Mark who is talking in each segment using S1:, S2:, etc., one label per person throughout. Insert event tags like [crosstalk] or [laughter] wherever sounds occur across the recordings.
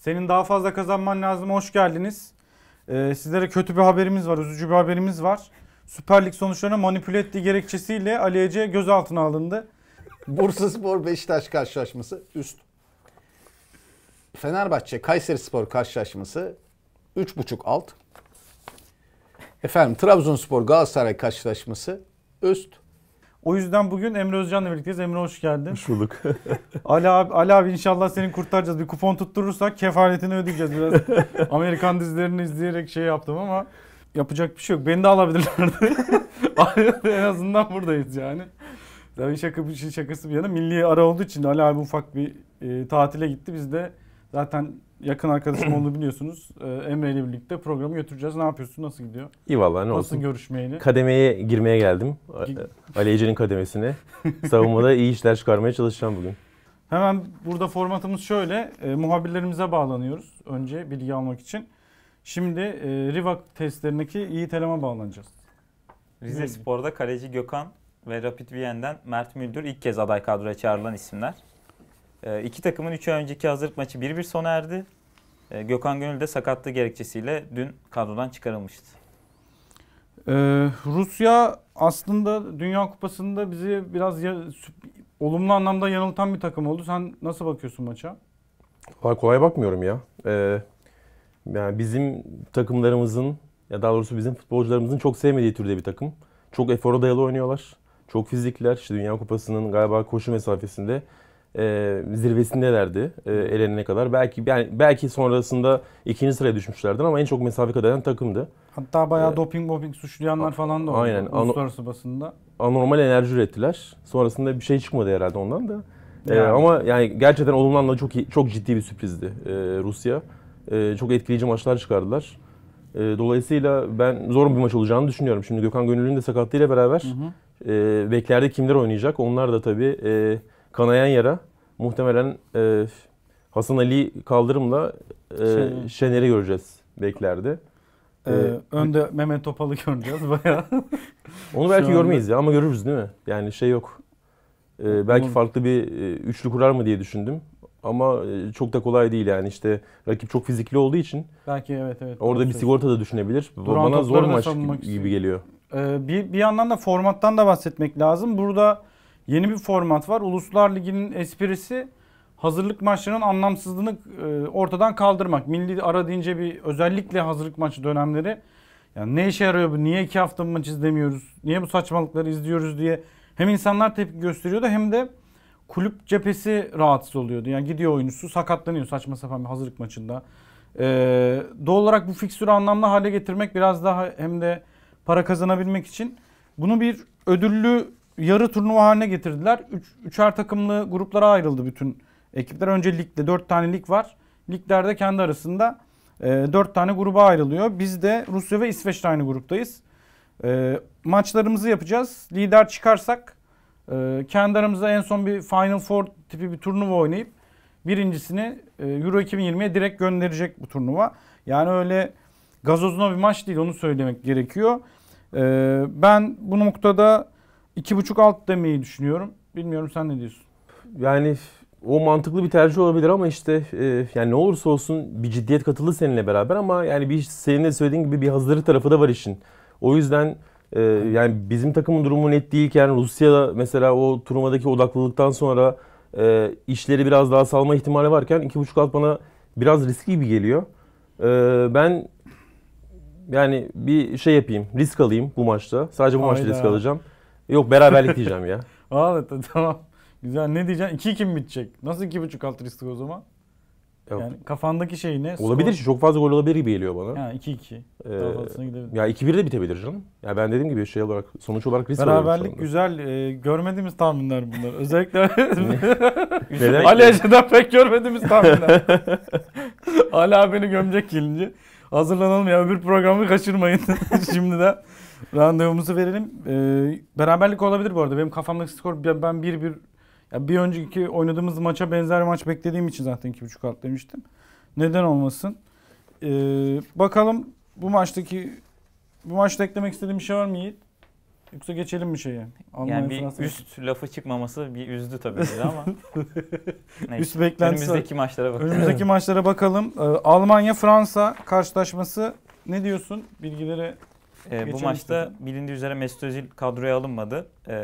S1: Senin daha fazla kazanman lazım. Hoş geldiniz. Ee, sizlere kötü bir haberimiz var. Üzücü bir haberimiz var. Süper Lig sonuçlarına manipüle ettiği gerekçesiyle Ali Ece gözaltına alındı. Bursa Spor Beşiktaş karşılaşması üst. Fenerbahçe Kayseri Spor karşılaşması 3.5 alt. Efendim Trabzonspor Galatasaray karşılaşması üst. O yüzden bugün Emre Özcan'la birlikteyiz. Emre hoş geldin. Hoş bulduk. [laughs] Ali abi, Ali abi inşallah seni kurtaracağız. Bir kupon tutturursak kefaletini ödeyeceğiz biraz. [laughs] Amerikan dizilerini izleyerek şey yaptım ama yapacak bir şey yok. Beni de alabilirlerdi. [laughs] en azından buradayız yani. Tabii şaka bir şey şakası bir yana milli ara olduğu için Ali abi ufak bir e, tatile gitti. Biz de zaten yakın arkadaşım olduğunu biliyorsunuz. Ee, Emre ile birlikte programı götüreceğiz. Ne yapıyorsun? Nasıl gidiyor? İyi vallahi ne Nasıl olsun.
S2: Kademeye girmeye geldim. Ali Ece'nin kademesine. [laughs] Savunmada iyi işler çıkarmaya çalışacağım bugün.
S1: Hemen burada formatımız şöyle. E, muhabirlerimize bağlanıyoruz. Önce bilgi almak için. Şimdi e, Rivak testlerindeki iyi Elem'e bağlanacağız.
S3: Rize Spor'da kaleci Gökhan ve Rapid Viyen'den Mert Müldür ilk kez aday kadroya çağrılan isimler. E, iki takımın üç ay önceki hazırlık maçı 1-1 sona erdi. E, Gökhan Gönül de sakatlığı gerekçesiyle dün kadrodan çıkarılmıştı.
S1: Ee, Rusya aslında Dünya Kupası'nda bizi biraz ya, olumlu anlamda yanıltan bir takım oldu. Sen nasıl bakıyorsun maça?
S2: Kolay, kolay bakmıyorum ya. Ee, yani bizim takımlarımızın ya daha doğrusu bizim futbolcularımızın çok sevmediği türde bir takım. Çok efora dayalı oynuyorlar. Çok fizikler. İşte Dünya Kupası'nın galiba koşu mesafesinde e, zirvesindelerdi e, elenene kadar. Belki yani belki sonrasında ikinci sıraya düşmüşlerdi ama en çok mesafe kat eden takımdı.
S1: Hatta bayağı ee, doping doping suçlayanlar falan da oldu aynen, uluslararası basında.
S2: Anormal enerji ürettiler. Sonrasında bir şey çıkmadı herhalde ondan da. E, yani. Ee, ama yani gerçekten olumlu anlamda çok çok ciddi bir sürprizdi ee, Rusya. Ee, çok etkileyici maçlar çıkardılar. Ee, dolayısıyla ben zor bir maç olacağını düşünüyorum. Şimdi Gökhan Gönül'ün de sakatlığıyla beraber hı hı. E, beklerde kimler oynayacak? Onlar da tabii e, kanayan yara muhtemelen e, Hasan Ali Kaldırım'la e, şey- Şener'i göreceğiz beklerde. Ee, ee,
S1: önde Mehmet Topal'ı göreceğiz bayağı. [laughs] Onu belki görmeyiz
S2: ya ama görürüz değil mi? Yani şey yok. Ee, belki Bunun... farklı bir e, üçlü kurar mı diye düşündüm. Ama e, çok da kolay değil yani işte rakip çok fizikli olduğu için. Belki evet evet. Orada bir sigorta da düşünebilir. Duran Bana zor maç gibi, gibi geliyor.
S1: Ee, bir, bir yandan da formattan da bahsetmek lazım. Burada Yeni bir format var. Uluslar Ligi'nin esprisi hazırlık maçlarının anlamsızlığını e, ortadan kaldırmak. Milli ara deyince bir özellikle hazırlık maçı dönemleri yani ne işe yarıyor bu? Niye iki hafta maç izlemiyoruz? Niye bu saçmalıkları izliyoruz diye hem insanlar tepki gösteriyordu hem de kulüp cephesi rahatsız oluyordu. Yani gidiyor oyuncusu sakatlanıyor saçma sapan bir hazırlık maçında. Ee, doğal olarak bu fikstürü anlamlı hale getirmek biraz daha hem de para kazanabilmek için bunu bir ödüllü yarı turnuva haline getirdiler. Üç, üçer takımlı gruplara ayrıldı bütün ekipler. Önce ligde dört tane lig var. Liglerde kendi arasında e, dört tane gruba ayrılıyor. Biz de Rusya ve İsveç'te aynı gruptayız. E, maçlarımızı yapacağız. Lider çıkarsak e, kendi aramızda en son bir Final Four tipi bir turnuva oynayıp birincisini e, Euro 2020'ye direkt gönderecek bu turnuva. Yani öyle gazozuna bir maç değil onu söylemek gerekiyor. E, ben bu noktada İki buçuk alt demeyi düşünüyorum. Bilmiyorum sen ne diyorsun?
S2: Yani o mantıklı bir tercih olabilir ama işte e, yani ne olursa olsun bir ciddiyet katıldı seninle beraber ama yani bir senin de söylediğin gibi bir hazırlık tarafı da var işin. O yüzden e, yani bizim takımın durumu net değilken Rusya da mesela o turnuvadaki odaklılıktan sonra e, işleri biraz daha salma ihtimali varken iki buçuk alt bana biraz riskli gibi geliyor. E, ben yani bir şey yapayım, risk alayım bu maçta. Sadece bu Hayda. maçta risk alacağım. Yok beraberlik diyeceğim ya.
S1: [laughs] Aa [laughs] tamam. Güzel ne diyeceksin? 2-2 mi bitecek? Nasıl 2.5 alt risk o zaman? Yok. Yani kafandaki şey ne? Olabilir Skor...
S2: çok fazla gol olabilir gibi geliyor bana. Ee, ya 2-2. Ee, Ya 2-1 de bitebilir canım. Ya ben dediğim gibi şey olarak sonuç olarak risk Beraberlik
S1: güzel. E, görmediğimiz tahminler bunlar. Özellikle [laughs] Ali Ece'den pek görmediğimiz tahminler. Ali abini gömecek gelince. Hazırlanalım ya bir programı kaçırmayın şimdiden. Randevumuzu verelim. Ee, beraberlik olabilir bu arada. Benim kafamdaki skor ben bir bir bir önceki oynadığımız maça benzer maç beklediğim için zaten 2.5 alt demiştim. Neden olmasın? Ee, bakalım bu maçtaki bu maçta eklemek istediğim bir şey var mı Yiğit? Yoksa geçelim mi şeyi. Almanya yani bir üst
S3: maçı. lafı çıkmaması bir üzdü tabii bizi ama. [laughs] Neyse. Üst beklentisi. Önümüzdeki maçlara bakalım. Önümüzdeki
S1: maçlara bakalım. Ee, Almanya Fransa karşılaşması ne diyorsun? Bilgileri ee, bu maçta
S3: istedim. bilindiği üzere Mesut Özil kadroya alınmadı. Ee,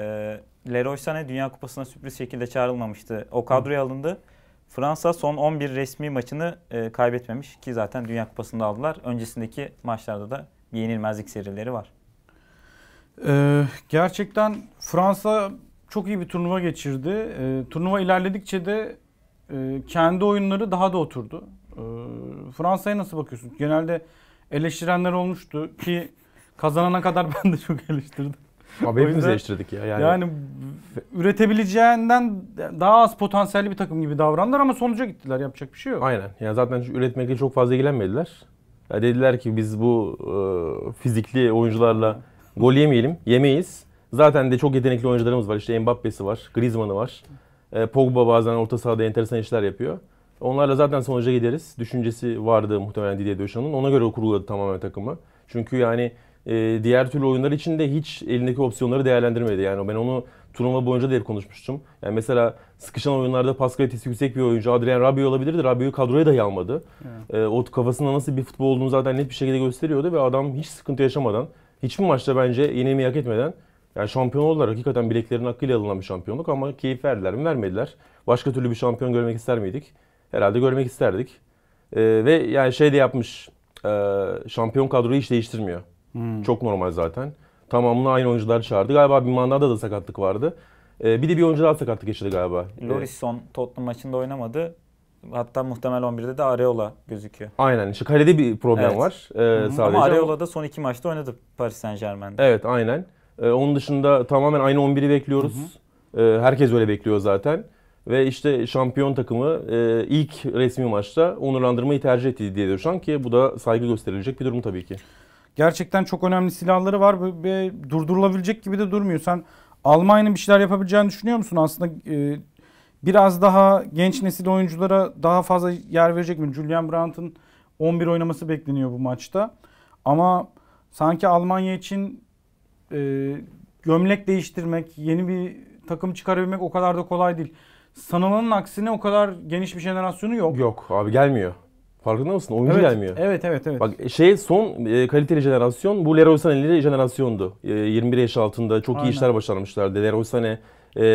S3: Leroy Sané Dünya Kupası'na sürpriz şekilde çağrılmamıştı. O kadroya Hı. alındı. Fransa son 11 resmi maçını e, kaybetmemiş ki zaten Dünya Kupası'nda aldılar. Öncesindeki maçlarda da yenilmezlik serileri var.
S1: Ee, gerçekten Fransa çok iyi bir turnuva geçirdi. Ee, turnuva ilerledikçe de e, kendi oyunları daha da oturdu. Ee, Fransa'ya nasıl bakıyorsun? Genelde eleştirenler olmuştu ki Kazanana kadar [laughs] ben de çok eleştirdim. Abi hepimiz eleştirdik ya. Yani, yani üretebileceğinden daha az potansiyelli bir takım gibi davrandılar ama sonuca gittiler. Yapacak bir şey yok.
S2: Aynen. Yani zaten üretmekle çok fazla ilgilenmediler. Ya dediler ki biz bu e, fizikli oyuncularla gol yemeyelim. Yemeyiz. Zaten de çok yetenekli oyuncularımız var. İşte Mbappe'si var, Griezmann'ı var. E, Pogba bazen orta sahada enteresan işler yapıyor. Onlarla zaten sonuca gideriz. Düşüncesi vardı muhtemelen Didier Deschamps Ona göre kuruladı tamamen takımı. Çünkü yani e, diğer türlü oyunlar için de hiç elindeki opsiyonları değerlendirmedi. Yani ben onu turnuva boyunca da hep konuşmuştum. Yani mesela sıkışan oyunlarda pas kalitesi yüksek bir oyuncu Adrian Rabiot olabilirdi. Rabiot'u kadroya dahi almadı. Evet. E, o kafasında nasıl bir futbol olduğunu zaten net bir şekilde gösteriyordu ve adam hiç sıkıntı yaşamadan, hiçbir maçta bence yenilmeyi hak etmeden yani şampiyon oldular. Hakikaten bileklerin hakkıyla alınan bir şampiyonluk ama keyif verdiler mi? Vermediler. Başka türlü bir şampiyon görmek ister miydik? Herhalde görmek isterdik. Ee, ve yani şey de yapmış. E, şampiyon kadroyu hiç değiştirmiyor. Hmm. Çok normal zaten. Tamamını aynı oyuncular çağırdı. Galiba bir manada da sakatlık vardı. Ee, bir de bir oyuncu daha sakatlık geçirdi galiba. Ee, Lorisson
S3: Tottenham maçında oynamadı. Hatta muhtemel 11'de de Areola gözüküyor.
S2: Aynen. İşte kalede bir problem evet. var. Ee, sadece. Ama Areola
S3: da son iki maçta oynadı Paris Saint Germain'de.
S2: Evet aynen. Ee, onun dışında tamamen aynı 11'i bekliyoruz. Ee, herkes öyle bekliyor zaten. Ve işte şampiyon takımı e, ilk resmi maçta onurlandırmayı tercih etti diye an ki bu da saygı gösterilecek bir durum tabii ki gerçekten çok önemli silahları var ve
S1: durdurulabilecek gibi de durmuyor. Sen Almanya'nın bir şeyler yapabileceğini düşünüyor musun? Aslında e, biraz daha genç nesil oyunculara daha fazla yer verecek mi? Julian Brandt'ın 11 oynaması bekleniyor bu maçta. Ama sanki Almanya için e, gömlek değiştirmek, yeni bir takım çıkarabilmek o kadar da kolay değil.
S2: Sanılanın aksine o kadar geniş bir jenerasyonu yok. Yok abi gelmiyor. Farkında mısın? Oyuncu evet, gelmiyor. Evet evet evet. Bak şey son e, kaliteli jenerasyon bu Leroy Sané'li jenerasyondu. E, 21 yaş altında çok Aynen. iyi işler başarmışlardı. Leroy Sané, e,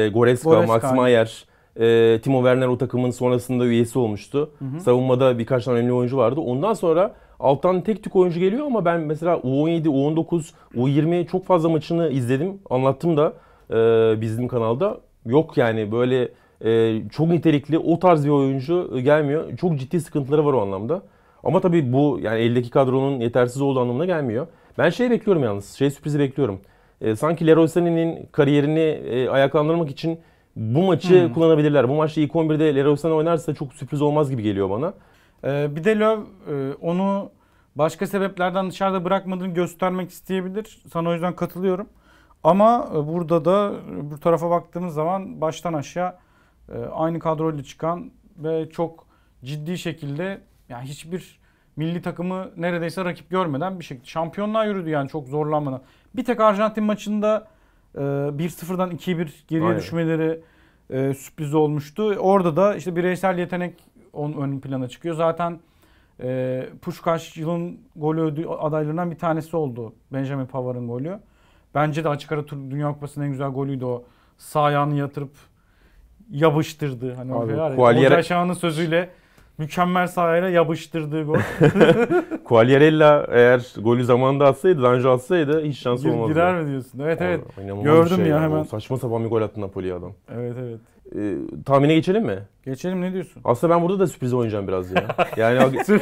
S2: Goretzka, Goretzka Max Mayer, e, Timo Werner o takımın sonrasında üyesi olmuştu. Hı hı. Savunmada birkaç tane önemli oyuncu vardı. Ondan sonra alttan tek tük oyuncu geliyor ama ben mesela U17, U19, U20 çok fazla maçını izledim. Anlattım da e, bizim kanalda. Yok yani böyle e, çok nitelikli o tarz bir oyuncu e, gelmiyor. Çok ciddi sıkıntıları var o anlamda. Ama tabii bu yani eldeki kadronun yetersiz olduğu anlamına gelmiyor. Ben şey bekliyorum yalnız. Şey sürprizi bekliyorum. E, sanki Leroy Sané'nin kariyerini e, ayaklandırmak için bu maçı hmm. kullanabilirler. Bu maçta ilk 11'de Leroy Sané oynarsa çok sürpriz olmaz gibi geliyor bana. Ee, bir de Löw e,
S1: onu başka sebeplerden dışarıda bırakmadığını göstermek isteyebilir. Sana o yüzden katılıyorum. Ama e, burada da e, bu tarafa baktığımız zaman baştan aşağı e, aynı kadroyla çıkan ve çok ciddi şekilde yani hiçbir milli takımı neredeyse rakip görmeden bir şekilde şampiyonluğa yürüdü yani çok zorlanmadan. Bir tek Arjantin maçında 1-0'dan e, 2-1 geriye Aynen. düşmeleri e, sürpriz olmuştu. Orada da işte bireysel yetenek on ön plana çıkıyor. Zaten e, Puşkaş yılın golü adaylarından bir tanesi oldu. Benjamin Pavard'ın golü. Bence de açık ara Dünya Kupası'nın en güzel golüydü o. Sağ ayağını yatırıp yabıştırdı. Hani Abi, o Hoca Şah'ın sözüyle mükemmel sahaya yabıştırdığı gol.
S2: [laughs] Kualiyerella eğer golü zamanında atsaydı, Lange atsaydı hiç şans olmazdı. Girer mi
S1: diyorsun? Evet evet. Gördüm şey ya, ya hemen.
S2: Saçma sapan bir gol attı Napoli'ye adam. Evet evet. Ee, tahmine geçelim mi? Geçelim ne diyorsun? Aslında ben burada da sürprize oynayacağım biraz ya. [laughs] Yani tek...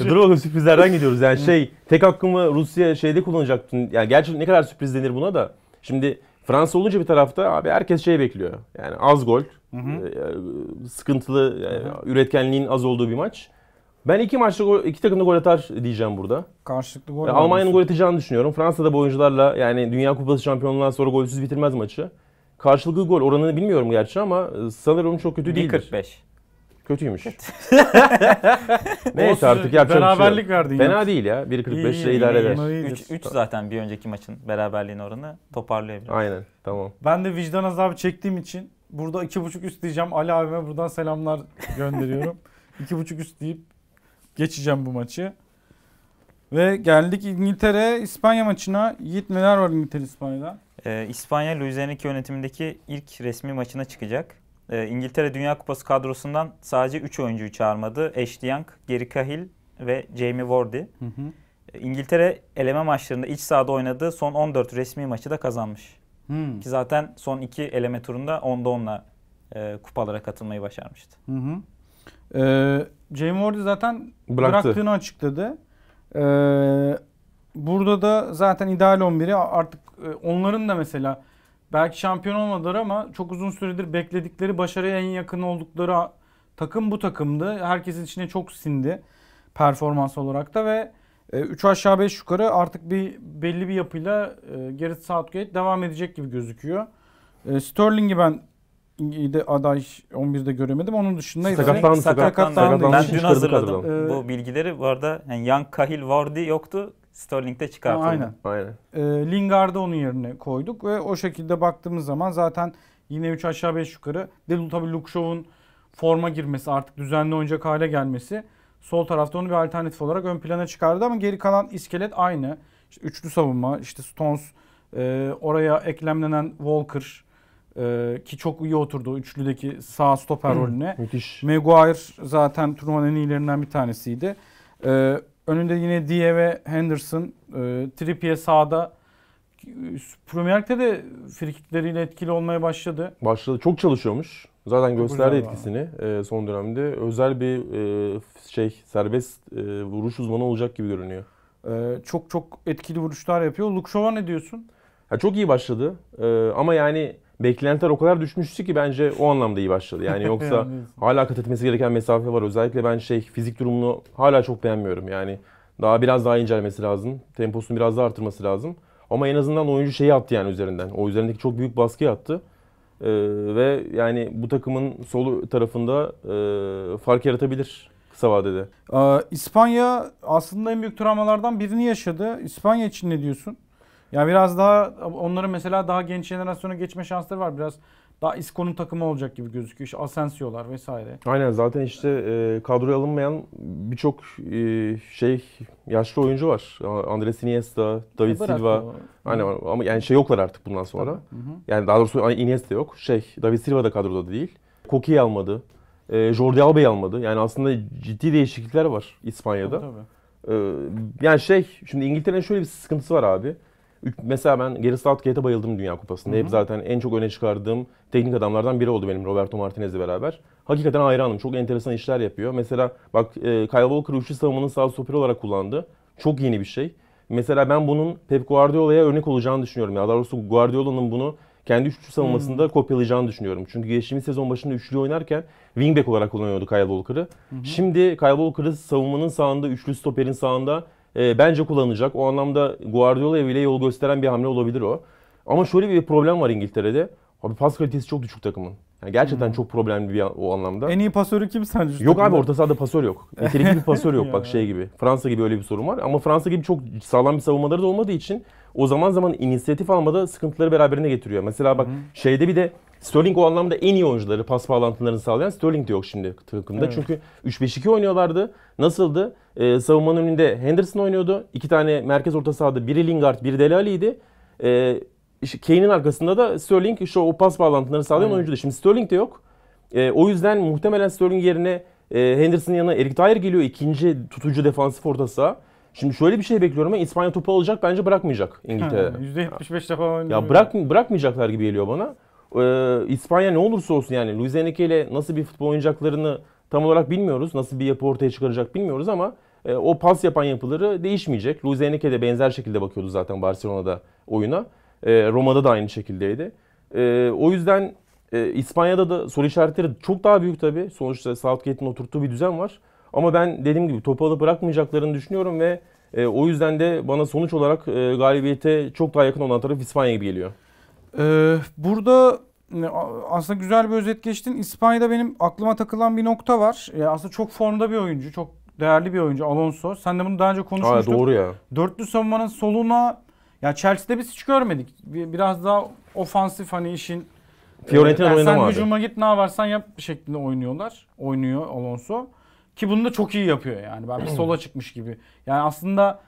S2: [laughs] Dur oğlum sürprizlerden gidiyoruz. Yani şey tek hakkımı Rusya şeyde kullanacaktım. Yani gerçi ne kadar sürpriz denir buna da. Şimdi Fransa olunca bir tarafta abi herkes şey bekliyor. Yani az gol, hı hı. E, e, sıkıntılı, e, hı hı. üretkenliğin az olduğu bir maç. Ben iki maçta gol, iki takım da gol atar diyeceğim burada.
S1: Karşılıklı gol. Almanya'nın gol
S2: atacağını düşünüyorum. Fransa'da bu oyuncularla yani Dünya Kupası şampiyonluğundan sonra golsüz bitirmez maçı. Karşılıklı gol oranını bilmiyorum gerçi ama sanırım çok kötü değil. 1.45. Kötüymüş. [laughs] Neyse artık yapacak şey Beraberlik verdin. Fena yok. değil ya. 1.45 ile idare eder. 3, zaten bir önceki maçın
S3: beraberliğin oranı toparlıyor Aynen tamam.
S1: Ben de vicdan azabı çektiğim için burada 2.5 üst diyeceğim. Ali abime buradan selamlar [laughs] gönderiyorum. 2.5 üst deyip geçeceğim bu maçı. Ve geldik İngiltere İspanya maçına. Yiğit neler var İngiltere İspanya'da?
S3: Ee, İspanya Luis Enrique yönetimindeki ilk resmi maçına çıkacak. E, İngiltere Dünya Kupası kadrosundan sadece 3 oyuncuyu çağırmadı. Ashley Young, Gary Cahill ve Jamie Wardy. Hı hı. Ee, İngiltere eleme maçlarında iç sahada oynadığı son 14 resmi maçı da kazanmış. Hmm. Ki zaten son iki eleme turunda 10'da 10'la e, kupalara katılmayı başarmıştı.
S1: Hı hı. Ee, Jamie Wardy zaten Bıraktı. bıraktığını açıkladı. Ee, burada da zaten ideal 11'i artık e, onların da mesela belki şampiyon olmadılar ama çok uzun süredir bekledikleri başarıya en yakın oldukları takım bu takımdı. Herkesin içine çok sindi performans olarak da ve 3 e, aşağı 5 yukarı artık bir belli bir yapıyla e, Gareth Southgate devam edecek gibi gözüküyor. E, Sterling'i ben de aday 11'de göremedim. Onun dışında sakatlandı, sakatlandı. Ben dün hazırladım. Ee, bu
S3: bilgileri bu arada yani Young Cahill Vardy yoktu. Sterling'de çıkartıldı. Aynen. Aynen.
S1: E, Lingard'ı onun yerine koyduk ve o şekilde baktığımız zaman zaten yine 3 aşağı 5 yukarı. De tabii Luke Shaw'un forma girmesi, artık düzenli oynayacak hale gelmesi sol tarafta onu bir alternatif olarak ön plana çıkardı ama geri kalan iskelet aynı. İşte üçlü savunma, işte Stones, e, oraya eklemlenen Walker e, ki çok iyi oturdu üçlüdeki sağ stoper rolüne. Müthiş. Maguire zaten turnuvanın en iyilerinden bir tanesiydi. E, Önünde yine Diye ve Henderson. E, Trippier sağda. Premier Lig'de de frikikleriyle etkili olmaya başladı.
S2: Başladı. Çok çalışıyormuş. Zaten gösterdi etkisini e, son dönemde. Özel bir e, şey serbest e, vuruş uzmanı olacak gibi görünüyor. E, çok çok etkili vuruşlar yapıyor. Lukşova ne diyorsun? Ya çok iyi başladı. E, ama yani beklentiler o kadar düşmüştü ki bence o anlamda iyi başladı. Yani [laughs] yoksa hala kat etmesi gereken mesafe var. Özellikle ben şey fizik durumunu hala çok beğenmiyorum. Yani daha biraz daha incelmesi lazım. Temposunu biraz daha artırması lazım. Ama en azından oyuncu şeyi attı yani üzerinden. O üzerindeki çok büyük baskı attı. Ee, ve yani bu takımın solu tarafında e, fark yaratabilir kısa vadede.
S1: Ee, İspanya aslında en büyük travmalardan birini yaşadı. İspanya için ne diyorsun? Yani biraz daha onların mesela daha genç jenerasyona geçme şansları var. Biraz daha İSKO'nun takımı olacak gibi gözüküyor. İşte Asensio'lar vesaire.
S2: Aynen zaten işte e, kadroya alınmayan birçok e, şey yaşlı oyuncu var. Andres Iniesta, David Bırak Silva. O. Aynen ama yani şey yoklar artık bundan sonra. Hı hı. Yani daha doğrusu Iniesta yok. Şey David Silva da kadroda değil. Koki'yi almadı. E, Jordi Alba'yı almadı. Yani aslında ciddi değişiklikler var İspanya'da. Tabii, tabii. E, yani şey şimdi İngiltere'nin şöyle bir sıkıntısı var abi. Mesela ben Gary Southgate'e bayıldım Dünya Kupası'nda. Hep zaten en çok öne çıkardığım teknik adamlardan biri oldu benim Roberto Martinez'le beraber. Hakikaten hayranım. Çok enteresan işler yapıyor. Mesela bak e, Kyle Walker üçlü savunmanın sağ stoperi olarak kullandı. Çok yeni bir şey. Mesela ben bunun Pep Guardiola'ya örnek olacağını düşünüyorum. Ya daha doğrusu Guardiola'nın bunu kendi üçlü savunmasında hmm. kopyalayacağını düşünüyorum. Çünkü geçtiğimiz sezon başında üçlü oynarken wingback olarak kullanıyordu Kyle Walker'ı. Şimdi Kyle Walker'ı savunmanın sağında, üçlü stoperin sağında e, bence kullanacak. O anlamda Guardiola'ya bile yol gösteren bir hamle olabilir o. Ama şöyle bir problem var İngiltere'de. Abi pas kalitesi çok düşük takımın. Yani gerçekten hmm. çok problemli bir o anlamda. En iyi pasörü kim sence? Yok abi orta sahada pasör yok. [laughs] yeterli bir pasör yok bak şey gibi. Fransa gibi öyle bir sorun var. Ama Fransa gibi çok sağlam bir savunmaları da olmadığı için o zaman zaman inisiyatif almada sıkıntıları beraberine getiriyor. Mesela bak hmm. şeyde bir de Sterling o anlamda en iyi oyuncuları pas bağlantılarını sağlayan Sterling de yok şimdi takımda. Evet. Çünkü 3-5-2 oynuyorlardı. Nasıldı? Ee, savunmanın önünde Henderson oynuyordu. İki tane merkez orta sahada biri Lingard, biri Dele Ali'ydi. Ee, işte Kane'in arkasında da Sterling şu o pas bağlantılarını sağlayan Aynen. oyuncu da. Şimdi Sterling de yok. E, o yüzden muhtemelen Sterling yerine e, Henderson'ın yanına Eric Dyer geliyor. ikinci tutucu defansif ortası. Şimdi şöyle bir şey bekliyorum ama İspanya topu alacak bence bırakmayacak İngiltere. %75 defa oynuyor. Ya bırak, bırakmayacaklar gibi geliyor bana. Ee, İspanya ne olursa olsun yani Luis Enrique ile nasıl bir futbol oynayacaklarını tam olarak bilmiyoruz. Nasıl bir yapı ortaya çıkaracak bilmiyoruz ama e, o pas yapan yapıları değişmeyecek. Luis Enrique de benzer şekilde bakıyordu zaten Barcelona'da oyuna. E, Roma'da da aynı şekildeydi. E, o yüzden e, İspanya'da da soru işaretleri çok daha büyük tabii. Sonuçta Southgate'in oturttuğu bir düzen var. Ama ben dediğim gibi topu alıp bırakmayacaklarını düşünüyorum ve e, o yüzden de bana sonuç olarak e, galibiyete çok daha yakın olan taraf İspanya gibi geliyor. Ee, burada e, aslında güzel bir özet
S1: geçtin. İspanya'da benim aklıma takılan bir nokta var. E, aslında çok formda bir oyuncu, çok değerli bir oyuncu Alonso. Sen de bunu daha önce konuşmuştuk. Aa, doğru ya. Dörtlü savunmanın soluna ya Chelsea'de biz hiç görmedik. Biraz daha ofansif hani işin e, Fiorentina yani oynama Sen hücuma git ne varsan yap şeklinde oynuyorlar. Oynuyor Alonso. Ki bunu da çok iyi yapıyor yani. Ben bir [clears throat] sola çıkmış gibi. Yani aslında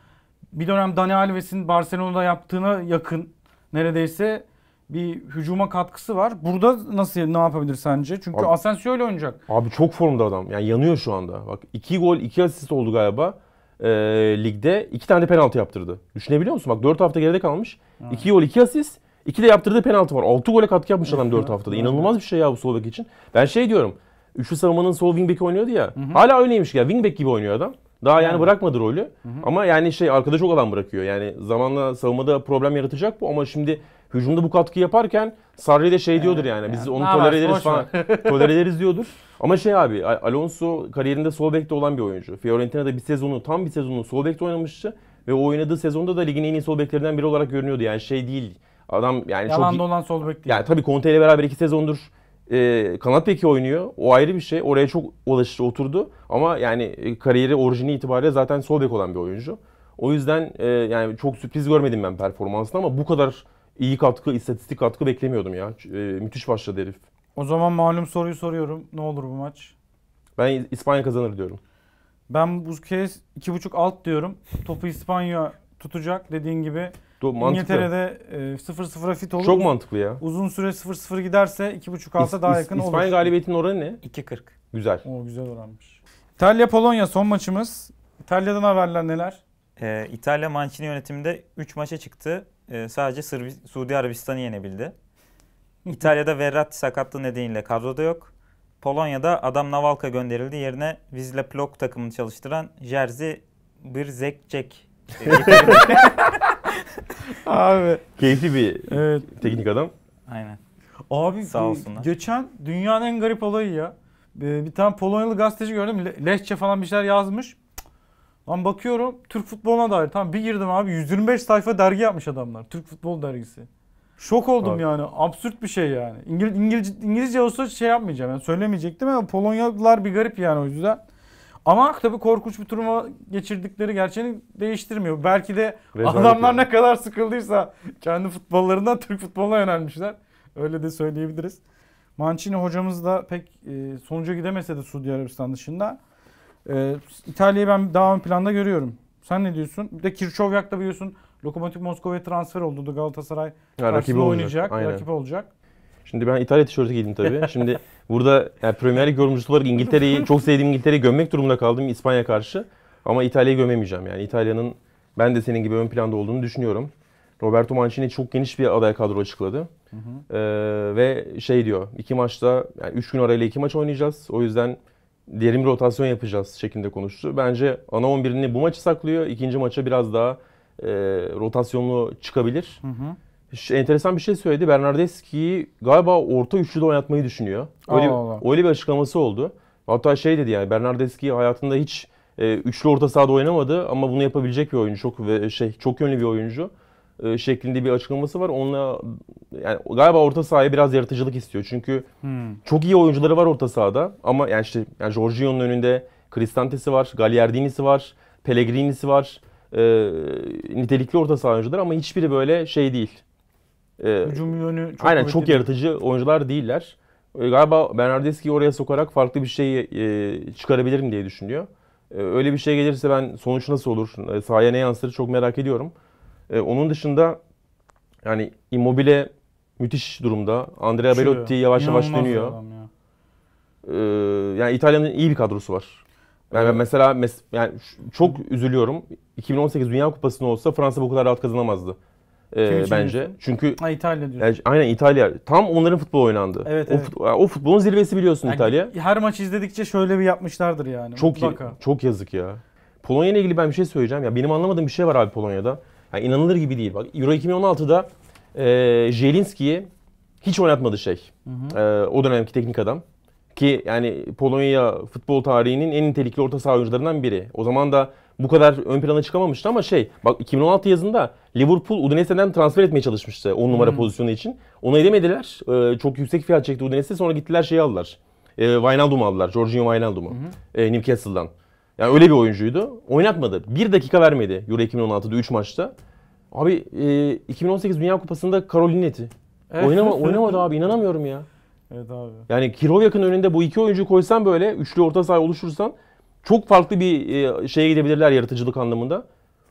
S1: bir dönem Dani Alves'in Barcelona'da yaptığına yakın neredeyse bir hücuma katkısı var. Burada nasıl ne yapabilir sence?
S2: Çünkü Asensio ile oynayacak. Abi çok formda adam. Yani yanıyor şu anda. Bak iki gol iki asist oldu galiba e, ligde iki tane de penaltı yaptırdı. Düşünebiliyor musun? Bak 4 hafta geride kalmış. 2 gol iki asist. iki de yaptırdığı penaltı var. 6 gole katkı yapmış adam 4 haftada. İnanılmaz bir şey ya bu sol bek için. Ben şey diyorum. Üçlü savunmanın sol wing oynuyordu ya. Hı hı. Hala öyleymiş ya. Wing gibi oynuyor adam. Daha yani, yani bırakmadı rolü. Hı hı. Ama yani şey arkada çok alan bırakıyor. Yani zamanla savunmada problem yaratacak bu ama şimdi hücumda bu katkı yaparken Sarri de şey diyordur yani. Biz onu Ha, tolere ederiz falan. [laughs] tolere ederiz diyordur. Ama şey abi Alonso kariyerinde sol bekte olan bir oyuncu. Fiorentina'da bir sezonu tam bir sezonu sol bekte oynamıştı. Ve o oynadığı sezonda da ligin en iyi sol beklerinden biri olarak görünüyordu. Yani şey değil. Adam yani çok
S1: Yalan sol bek değil.
S2: yani tabii Conte ile beraber iki sezondur e, kanat beki oynuyor. O ayrı bir şey. Oraya çok ulaştı, oturdu. Ama yani e, kariyeri orijini itibariyle zaten sol bek olan bir oyuncu. O yüzden e, yani çok sürpriz görmedim ben performansını ama bu kadar iyi katkı, istatistik katkı beklemiyordum ya. E, müthiş başladı herif.
S1: O zaman malum soruyu soruyorum. Ne olur bu maç?
S2: Ben İspanya kazanır diyorum. Ben bu kez
S1: 2.5 alt diyorum. Topu İspanya tutacak dediğin gibi. Do, mantıklı. İngiltere'de 0-0'a e, fit olur. Çok mantıklı ya. Uzun süre 0-0 giderse 2.5 alsa İs, daha yakın İspanya olur. İspanya galibiyetinin oranı ne? 2.40. Güzel. O güzel oranmış. İtalya-Polonya son maçımız.
S3: İtalya'dan haberler neler? Ee, İtalya Mancini yönetiminde 3 maça çıktı e, sadece Sırbi, Suudi Arabistan'ı yenebildi. İtalya'da Verratti sakatlığı nedeniyle kadroda yok. Polonya'da adam Navalka gönderildi. Yerine Vizla Plok takımını çalıştıran Jerzy Brzekcek [laughs]
S2: Abi. Keyifli bir evet. teknik adam. Aynen. Abi Sağ olsunlar. geçen
S1: dünyanın en garip olayı ya. Ee, bir tane Polonyalı gazeteci gördüm. Lehçe falan bir şeyler yazmış. Lan bakıyorum Türk futboluna dair. Tamam bir girdim abi 125 sayfa dergi yapmış adamlar. Türk futbol dergisi. Şok oldum abi. yani. Absürt bir şey yani. İngil İngilizce, İngilizce olsa şey yapmayacağım. Yani söylemeyecektim ama Polonyalılar bir garip yani o yüzden. Ama tabii korkunç bir turma geçirdikleri gerçeğini değiştirmiyor. Belki de Rezalet adamlar yani. ne kadar sıkıldıysa kendi futbollarından Türk futboluna yönelmişler. Öyle de söyleyebiliriz. Mancini hocamız da pek e, sonuca gidemese de Suudi Arabistan dışında ee, İtalya'yı ben daha ön planda görüyorum. Sen ne diyorsun? Bir de da biliyorsun Lokomotiv Moskova transfer oldu. Galatasaray ya, oynayacak, olacak. rakip olacak.
S2: Şimdi ben İtalya tişörtü giydim tabii. [laughs] Şimdi burada yani Premier Lig yorumcusu olarak İngiltere'yi, çok sevdiğim İngiltere'yi gömmek durumunda kaldım İspanya karşı. Ama İtalya'yı gömemeyeceğim. Yani İtalya'nın ben de senin gibi ön planda olduğunu düşünüyorum. Roberto Mancini çok geniş bir aday kadro açıkladı. Hı hı. Ee, ve şey diyor, iki maçta, yani üç gün arayla iki maç oynayacağız. O yüzden derin bir rotasyon yapacağız şeklinde konuştu. Bence ana 11'ini bu maçı saklıyor. İkinci maça biraz daha e, rotasyonlu çıkabilir. Hı hı. enteresan bir şey söyledi. Bernardeski. galiba orta üçlüde oynatmayı düşünüyor. Öyle, Allah Allah. öyle bir açıklaması oldu. Hatta şey dedi yani Bernardeski hayatında hiç e, üçlü orta sahada oynamadı ama bunu yapabilecek bir oyuncu. Çok ve şey çok yönlü bir oyuncu. E, şeklinde bir açıklaması var. Onunla yani galiba orta sahaya biraz yaratıcılık istiyor. Çünkü hmm. çok iyi oyuncuları var orta sahada ama yani işte yani Jorginho'nun önünde Cristantes'i var, Gagliardini'si var, Pellegrini'si var. E, nitelikli orta saha oyuncuları ama hiçbiri böyle şey değil. E, Hücum yönü çok Aynen çok yaratıcı değil. oyuncular değiller. E, galiba Bernardeski'yi oraya sokarak farklı bir şey e, çıkarabilirim diye düşünüyor. E, öyle bir şey gelirse ben sonuç nasıl olur, e, sahaya ne yansır çok merak ediyorum. E, onun dışında yani Immobile müthiş durumda. Andrea Uçuyor. Belotti yavaş yavaş dönüyor. Ya. Ee, yani İtalya'nın iyi bir kadrosu var. Yani evet. mesela mes- yani çok üzülüyorum. 2018 Dünya Kupası'nda olsa Fransa bu kadar rahat kazanamazdı. Ee, bence. Diyorsun? Çünkü ha, İtalya diyorsun. Yani, aynen İtalya. Tam onların futbol oynandı. Evet, o, evet. o futbolun zirvesi biliyorsun yani İtalya.
S1: Her maç izledikçe şöyle bir yapmışlardır yani. Çok mutlaka.
S2: çok yazık ya. Polonya ile ilgili ben bir şey söyleyeceğim. Ya benim anlamadığım bir şey var abi Polonya'da. Yani inanılır gibi değil. Bak Euro 2016'da e, Jelinski'yi hiç oynatmadı şey. Hı hı. E, o dönemki teknik adam. Ki yani Polonya futbol tarihinin en nitelikli orta saha oyuncularından biri. O zaman da bu kadar ön plana çıkamamıştı ama şey bak 2016 yazında Liverpool Udinese'den transfer etmeye çalışmıştı 10 numara hmm. pozisyonu için. ona edemediler. Ee, çok yüksek fiyat çekti Udinese. Sonra gittiler şeyi aldılar. Ee, Wijnaldum'u aldılar. Jorginho Wijnaldum'u. Hmm. Ee, Newcastle'dan. Yani öyle bir oyuncuydu. Oynatmadı. Bir dakika vermedi Euro 2016'da 3 maçta. Abi e, 2018 Dünya Kupası'nda Karolinetti. Evet. Oynama, oynamadı abi inanamıyorum ya. Evet abi. Yani Kirov yakın önünde bu iki oyuncu koysan böyle üçlü orta sahaya oluşursan çok farklı bir e, şeye gidebilirler yaratıcılık anlamında.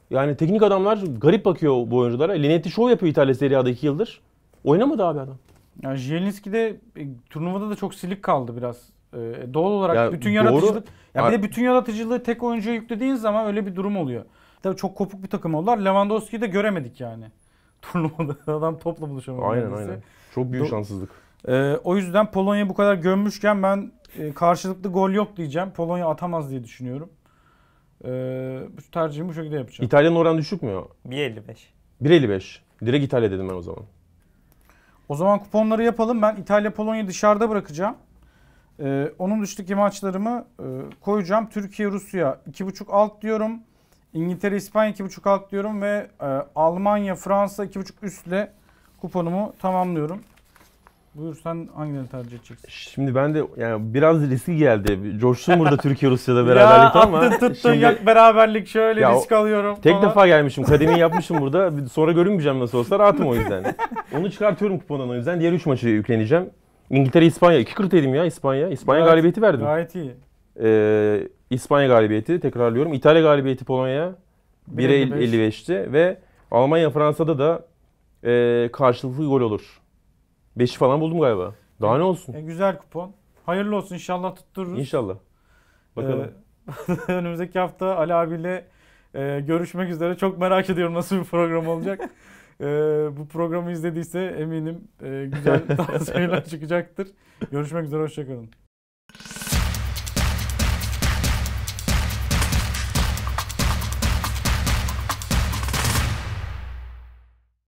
S2: Yani teknik adamlar garip bakıyor bu oyunculara. Linetti şov yapıyor İtalya Serie A'da 2 yıldır. Oynamadı abi adam. Yani Jelinski de e, turnuvada da çok silik
S1: kaldı biraz. Ee, doğal olarak ya bütün doğru. yaratıcılık ya bir de bütün yaratıcılığı tek oyuncuya yüklediğin zaman öyle bir durum oluyor. Tabii çok kopuk bir takım oldular. Lewandowski'yi de göremedik yani. [laughs] Turnuvada adam topla buluşamadı. Aynen neredeyse. aynen. Çok büyük Do- şanssızlık. Ee, o yüzden Polonya bu kadar gömmüşken ben e, karşılıklı gol yok diyeceğim. Polonya atamaz diye düşünüyorum. Ee, bu tercihimi bu şekilde yapacağım.
S2: İtalya'nın oranı düşük mü? 1.55. 1.55. Direkt İtalya dedim ben o zaman.
S1: O zaman kuponları yapalım. Ben İtalya Polonya dışarıda bırakacağım. Ee, onun dışındaki maçlarımı e, koyacağım. Türkiye-Rusya 2.5 alt diyorum. İngiltere-İspanya 2.5 alt diyorum ve e, Almanya-Fransa 2.5 üstle kuponumu tamamlıyorum. Buyur sen hangilerini tercih edeceksin?
S2: Şimdi ben de yani biraz riski geldi. Coştum burada Türkiye Rusya'da [laughs] beraberlik ama. Ya tuttun şimdi, yok beraberlik şöyle ya, risk alıyorum Tek falan. defa gelmişim kademi yapmışım burada. Sonra görünmeyeceğim nasıl olsa rahatım o yüzden. [laughs] Onu çıkartıyorum kupondan o yüzden. Diğer 3 maçı yükleneceğim. İngiltere İspanya 2-40'taydım ya İspanya. İspanya gayet, galibiyeti verdim. Gayet iyi. Ee, İspanya galibiyeti tekrarlıyorum. İtalya galibiyeti Polonya'ya 1 55'ti ve Almanya Fransa'da da e, karşılıklı gol olur. 5'i falan buldum galiba. Daha e, ne olsun?
S1: E, güzel kupon. Hayırlı olsun inşallah tuttururuz. İnşallah. Bakalım. Ee, [laughs] önümüzdeki hafta Ali abiyle e, görüşmek üzere. Çok merak ediyorum nasıl bir program olacak. [laughs] Ee, bu programı izlediyse eminim e, güzel tavsiyeler [laughs] çıkacaktır. Görüşmek üzere, hoşçakalın.